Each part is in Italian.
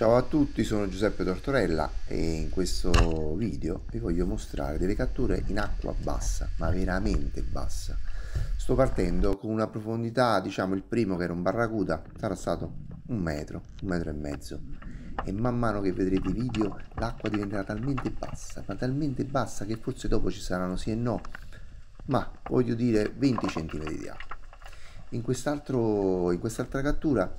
Ciao a tutti, sono Giuseppe Tortorella e in questo video vi voglio mostrare delle catture in acqua bassa, ma veramente bassa. Sto partendo con una profondità, diciamo il primo che era un barracuda, sarà stato un metro, un metro e mezzo. E man mano che vedrete i video l'acqua diventerà talmente bassa, ma talmente bassa che forse dopo ci saranno sì e no, ma voglio dire 20 cm di acqua. In quest'altra quest cattura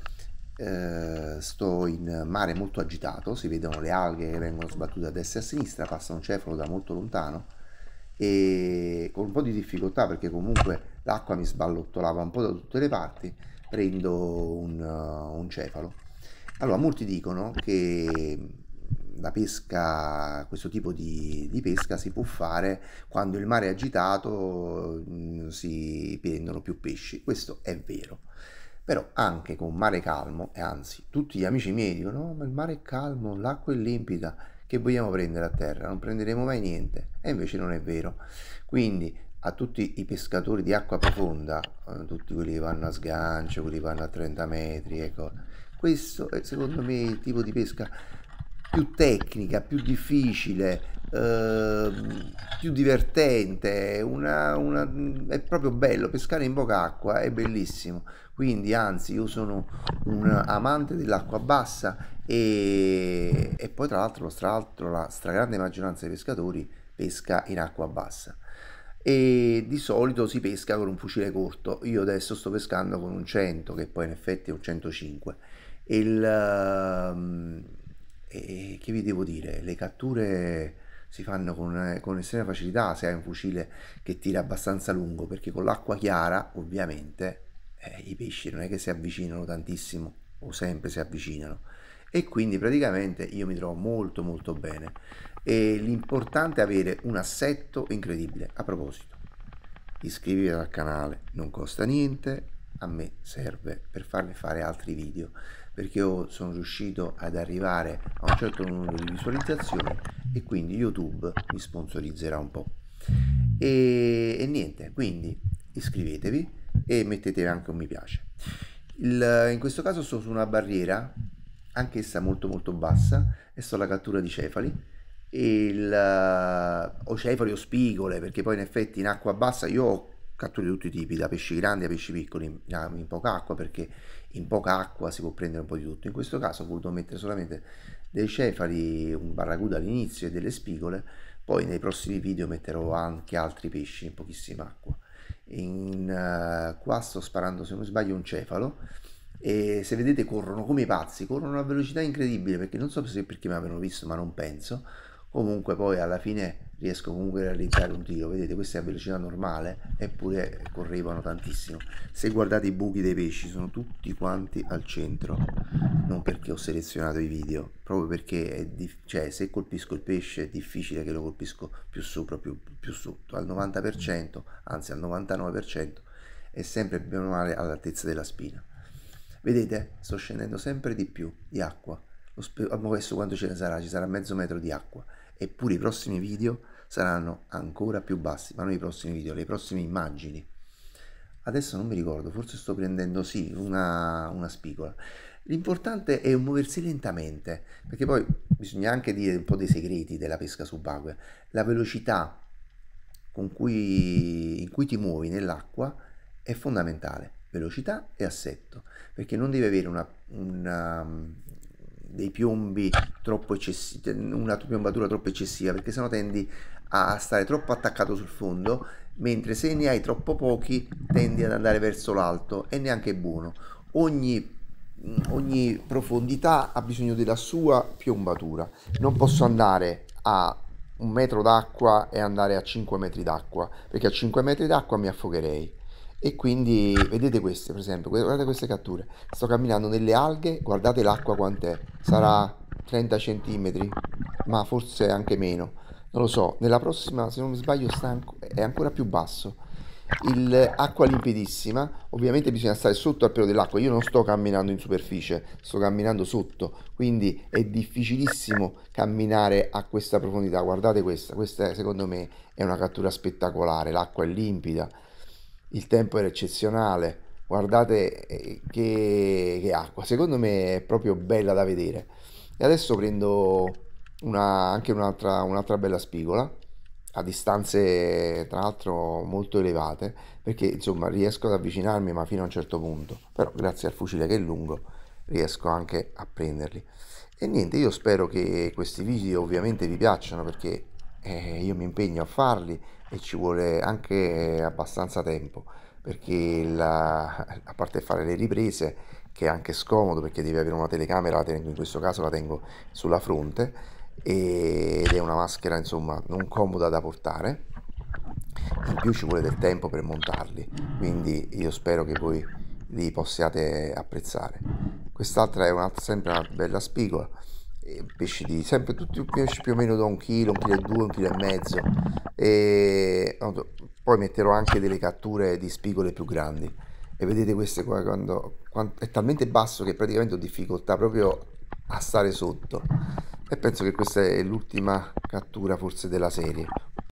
eh, sto in mare molto agitato, si vedono le alghe che vengono sbattute a destra e a sinistra, passa un cefalo da molto lontano e con un po' di difficoltà perché comunque l'acqua mi sballottolava un po' da tutte le parti, prendo un, uh, un cefalo. Allora, molti dicono che la pesca, questo tipo di, di, pesca si può fare quando il mare è agitato, mm, si prendono più pesci. Questo è vero. Però anche con mare calmo, e anzi tutti gli amici miei dicono, no, oh, ma il mare è calmo, l'acqua è limpida, che vogliamo prendere a terra? Non prenderemo mai niente. E invece non è vero. Quindi a tutti i pescatori di acqua profonda, eh, tutti quelli che vanno a sgancio, quelli che vanno a 30 metri, ecco, questo è secondo me il tipo di pesca più tecnica, più difficile, eh, più divertente, una, una, è proprio bello, pescare in poca acqua è bellissimo, quindi anzi io sono un amante dell'acqua bassa e, e poi tra l'altro, tra l'altro la stragrande maggioranza dei pescatori pesca in acqua bassa e di solito si pesca con un fucile corto, io adesso sto pescando con un 100 che poi in effetti è un 105. Il, uh, e che vi devo dire, le catture si fanno con, eh, con estrema facilità se hai un fucile che tira abbastanza lungo, perché con l'acqua chiara ovviamente eh, i pesci non è che si avvicinano tantissimo o sempre si avvicinano e quindi praticamente io mi trovo molto molto bene e l'importante è avere un assetto incredibile. A proposito, iscriviti al canale, non costa niente, a me serve per farvi fare altri video perché io sono riuscito ad arrivare a un certo numero di visualizzazioni e quindi YouTube mi sponsorizzerà un po'. E, e niente, quindi iscrivetevi e mettete anche un mi piace. Il, in questo caso sto su una barriera, anch'essa molto molto bassa, e sto alla cattura di cefali. Il, o cefali o spigole, perché poi in effetti in acqua bassa io ho catture di tutti i tipi, da pesci grandi a pesci piccoli, in, in poca acqua, perché in poca acqua si può prendere un po' di tutto. In questo caso ho voluto mettere solamente dei cefali, un barracuda all'inizio e delle spigole, poi nei prossimi video metterò anche altri pesci in pochissima acqua. In, uh, qua sto sparando, se non sbaglio, un cefalo e se vedete corrono come i pazzi, corrono a una velocità incredibile perché non so se perché mi avevano visto ma non penso, comunque poi alla fine riesco comunque a realizzare un tiro vedete questa è a velocità normale eppure correvano tantissimo se guardate i buchi dei pesci sono tutti quanti al centro non perché ho selezionato i video proprio perché è cioè, se colpisco il pesce è difficile che lo colpisco più sopra più, più sotto al 90% anzi al 99% è sempre più male all'altezza della spina vedete sto scendendo sempre di più di acqua adesso quanto ce ne sarà ci sarà mezzo metro di acqua eppure i prossimi video saranno ancora più bassi, ma nei prossimi video, le prossime immagini. Adesso non mi ricordo, forse sto prendendo sì una, una spigola. L'importante è muoversi lentamente, perché poi bisogna anche dire un po' dei segreti della pesca subacquea. La velocità con cui, in cui ti muovi nell'acqua è fondamentale, velocità e assetto, perché non devi avere una, una, dei piombi troppo eccessivi, una piombatura troppo eccessiva, perché sennò tendi a stare troppo attaccato sul fondo, mentre se ne hai troppo pochi tendi ad andare verso l'alto e neanche buono. Ogni, mm, ogni profondità ha bisogno della sua piombatura. Non posso andare a un metro d'acqua e andare a 5 metri d'acqua, perché a 5 metri d'acqua mi affogherei. E quindi vedete queste, per esempio, guardate queste catture. Sto camminando nelle alghe, guardate l'acqua quant'è. Sarà 30 centimetri, ma forse anche meno non lo so, nella prossima, se non mi sbaglio, anco, è ancora più basso. Il, acqua limpidissima, ovviamente bisogna stare sotto al pelo dell'acqua, io non sto camminando in superficie, sto camminando sotto, quindi è difficilissimo camminare a questa profondità, guardate questa, questa è, secondo me è una cattura spettacolare, l'acqua è limpida, il tempo era eccezionale, guardate eh, che, che acqua, secondo me è proprio bella da vedere. E adesso prendo una, anche un'altra, un'altra bella spigola a distanze tra l'altro molto elevate perché insomma riesco ad avvicinarmi ma fino a un certo punto però grazie al fucile che è lungo riesco anche a prenderli e niente io spero che questi video ovviamente vi piacciono perché eh, io mi impegno a farli e ci vuole anche abbastanza tempo perché la, a parte fare le riprese che è anche scomodo perché devi avere una telecamera in questo caso la tengo sulla fronte ed è una maschera insomma non comoda da portare in più ci vuole del tempo per montarli quindi io spero che voi li possiate apprezzare quest'altra è una, sempre una bella spigola eh, pesci di sempre tutti pesci più o meno da un chilo un chilo e due un chilo e mezzo e poi metterò anche delle catture di spigole più grandi e vedete queste qua quando, quando è talmente basso che praticamente ho difficoltà proprio a stare sotto e penso che questa è l'ultima cattura forse della serie